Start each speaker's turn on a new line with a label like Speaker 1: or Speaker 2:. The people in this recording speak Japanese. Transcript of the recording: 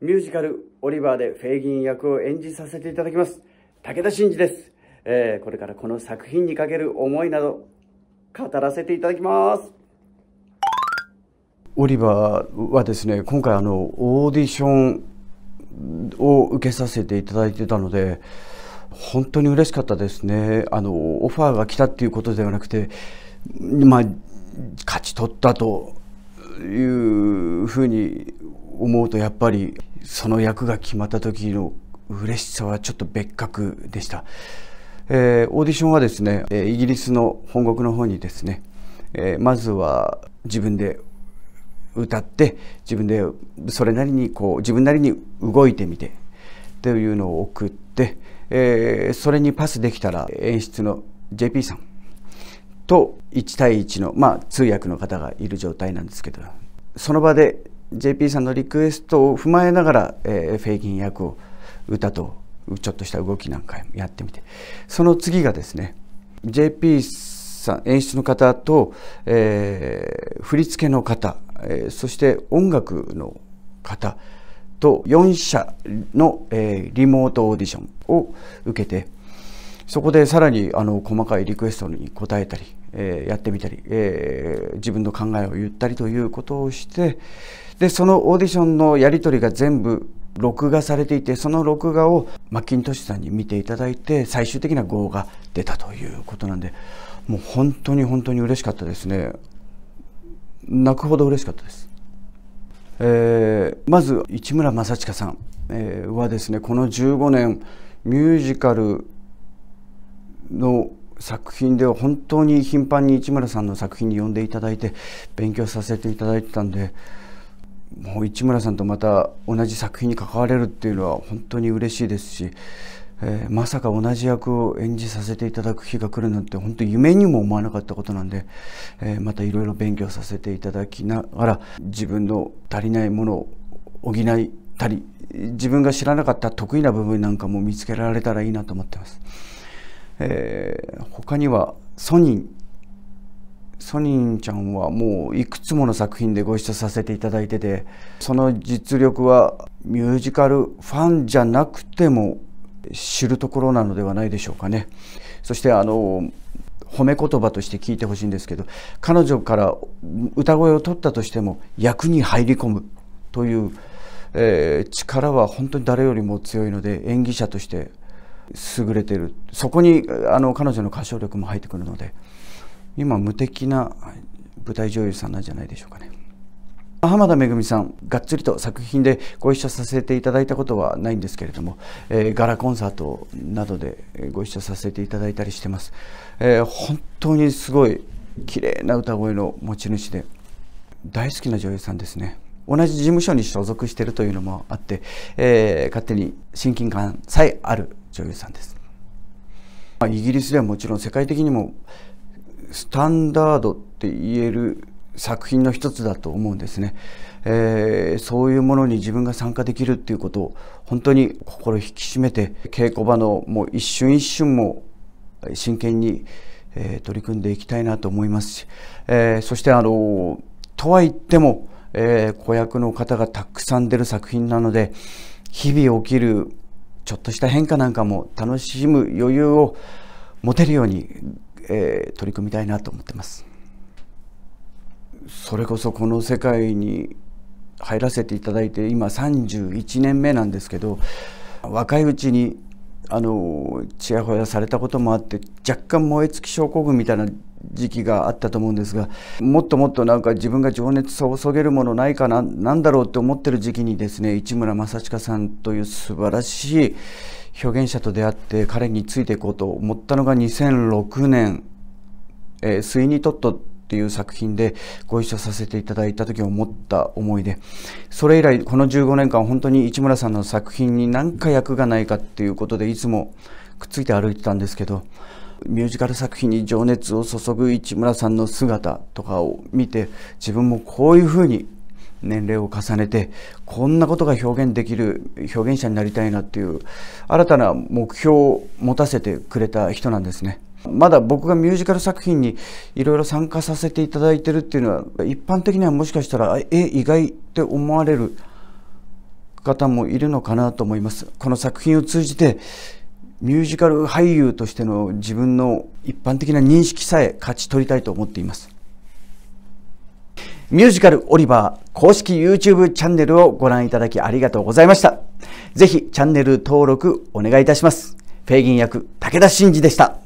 Speaker 1: ミュージカルオリバーでフェイギン役を演じさせていただきます。武田真治です。えー、これからこの作品にかける思いなど語らせていただきます。オリバーはですね、今回あのオーディションを受けさせていただいてたので、本当に嬉しかったですね。あのオファーが来たっていうことではなくて、まあ勝ち取ったというふうに思うとやっぱりその役が決まった時の嬉しさはちょっと別格でした、えー、オーディションはですねイギリスの本国の方にですね、えー、まずは自分で歌って自分でそれなりにこう自分なりに動いてみてというのを送って、えー、それにパスできたら演出の JP さんと1対1の、まあ、通訳の方がいる状態なんですけどその場で JP さんのリクエストを踏まえながら、えー、フェイギン役を歌とちょっとした動きなんかやってみてその次がですね JP さん演出の方と、えー、振り付けの方、えー、そして音楽の方と4社の、えー、リモートオーディションを受けてそこでさらにあの細かいリクエストに応えたり、えー、やってみたり、えー、自分の考えを言ったりということをして、でそのオーディションのやり取りが全部録画されていてその録画をマッキントッシュさんに見ていただいて最終的な号が出たということなんでもう本当に本当に嬉しかったですね泣くほど嬉しかったです、えー、まず市村正親さん、えー、はですねこの15年ミュージカルの作品では本当に頻繁に市村さんの作品に呼んでいただいて勉強させていただいてたんでもう市村さんとまた同じ作品に関われるっていうのは本当に嬉しいですし、えー、まさか同じ役を演じさせていただく日が来るなんて本当夢にも思わなかったことなんで、えー、またいろいろ勉強させていただきながら自分の足りないものを補いたり自分が知らなかった得意な部分なんかも見つけられたらいいなと思ってます。えー、他にはソニーソニンちゃんはもういくつもの作品でご一緒させていただいててその実力はミュージカルファンじゃなくても知るところなのではないでしょうかね。そしてあの褒め言葉として聞いてほしいんですけど彼女から歌声を取ったとしても役に入り込むという、えー、力は本当に誰よりも強いので演技者として優れているそこにあの彼女の歌唱力も入ってくるので。今無敵な舞台女優さんなんじゃないでしょうかね浜田めぐみさんがっつりと作品でご一緒させていただいたことはないんですけれども、えー、ガラコンサートなどでご一緒させていただいたりしてます、えー、本当にすごい綺麗な歌声の持ち主で大好きな女優さんですね同じ事務所に所属しているというのもあって、えー、勝手に親近感さえある女優さんです、まあ、イギリスではもちろん世界的にもスタンダードって言える作品の一つだと思うんですね、えー、そういうものに自分が参加できるっていうことを本当に心引き締めて稽古場のもう一瞬一瞬も真剣に、えー、取り組んでいきたいなと思いますし、えー、そしてあのとは言っても、え子役の方がたくさん出る作品なので日々起きるちょっとした変化なんかも楽しむ余裕を持てるようにえー、取り組みたいなと思ってます。それこそこの世界に入らせていただいて今31年目なんですけど若いうちにあのちやほやされたこともあって若干燃え尽き症候群みたいな時期があったと思うんですがもっともっとなんか自分が情熱を注げるものないかな何だろうって思ってる時期にですね市村正親さんという素晴らしい表現者と出会って彼についていこうと思ったのが2006年えー、スイニー・トットっていう作品でご一緒させていただいた時思った思いでそれ以来この15年間本当に市村さんの作品に何か役がないかっていうことでいつもくっついて歩いてたんですけどミュージカル作品に情熱を注ぐ市村さんの姿とかを見て自分もこういうふうに年齢を重ねてこんなことが表現できる表現者になりたいなっていう新たな目標を持たせてくれた人なんですね。まだ僕がミュージカル作品にいろいろ参加させていただいてるっていうのは一般的にはもしかしたらえ意外って思われる方もいるのかなと思います。この作品を通じてミュージカル俳優としての自分の一般的な認識さえ勝ち取りたいと思っています。ミュージカルオリバー公式 YouTube チャンネルをご覧いただきありがとうございました。ぜひチャンネル登録お願いいたします。フェイギン役武田真治でした。